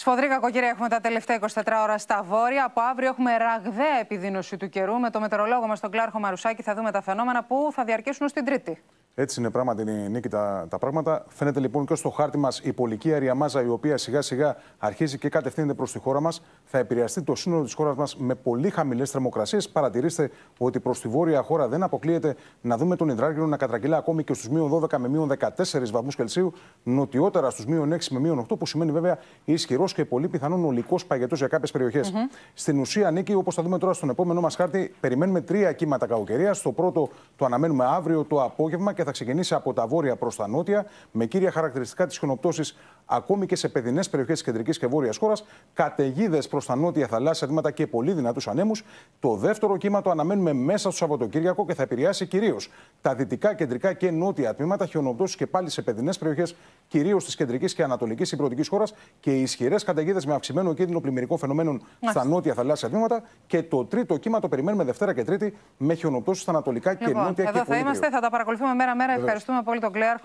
Σφοδρή κακοκαιρία έχουμε τα τελευταία 24 ώρα στα βόρεια. Από αύριο έχουμε ραγδαία επιδείνωση του καιρού. Με το μετρολόγο μας τον Κλάρχο Μαρουσάκη θα δούμε τα φαινόμενα που θα διαρκέσουν στην Τρίτη. Έτσι είναι πράγματι η νίκη τα, πράγματα. Φαίνεται λοιπόν και στο χάρτη μας η πολική αριαμάζα η οποία σιγά σιγά αρχίζει και κατευθύνεται προς τη χώρα μας. Θα επηρεαστεί το σύνολο της χώρας μας με πολύ χαμηλές θερμοκρασίες. Παρατηρήστε ότι προς τη βόρεια χώρα δεν αποκλείεται να δούμε τον υδράργυρο να κατρακυλά ακόμη και στους μείον 12 με μείον 14 βαθμούς Κελσίου, νοτιότερα στους μείον 6 με μείον 8, που σημαίνει βέβαια ισχυρός και πολύ πιθανόν ολικό παγετός για κάποιες Στην ουσία, Νίκη, όπως θα δούμε τώρα στον επόμενό μας χάρτη, περιμένουμε τρία κύματα κακοκαιρία. Το πρώτο το αναμένουμε αύριο το απόγευμα και θα ξεκινήσει από τα βόρεια προς τα νότια, με κύρια χαρακτηριστικά τι χιονοπτώσει ακόμη και σε παιδινές περιοχές της κεντρικής και βόρειας χώρας, καταιγίδες προς τα νότια θαλάσσια βήματα και πολύ δυνατούς ανέμους. Το δεύτερο κύμα το αναμένουμε μέσα στο Σαββατοκύριακο και θα επηρεάσει κυρίως τα δυτικά, κεντρικά και νότια τμήματα, χιονοπτώσεις και πάλι σε παιδινές περιοχές, κυρίως της κεντρικής και ανατολικής υπηρετική χώρας και ισχυρές καταιγίδες με αυξημένο κίνδυνο πλημμυρικών φαινομένων στα νότια θαλάσσια τμήματα. Και το τρίτο κύμα το περιμένουμε Δευτέρα και Τρίτη με χιονοπτώσεις στα ανατολικά λοιπόν, και νότια εδώ και θα είμαστε, θα τα παρακολουθούμε μέρα-μέρα. Ευχαριστούμε πολύ τον Κλέαρχο.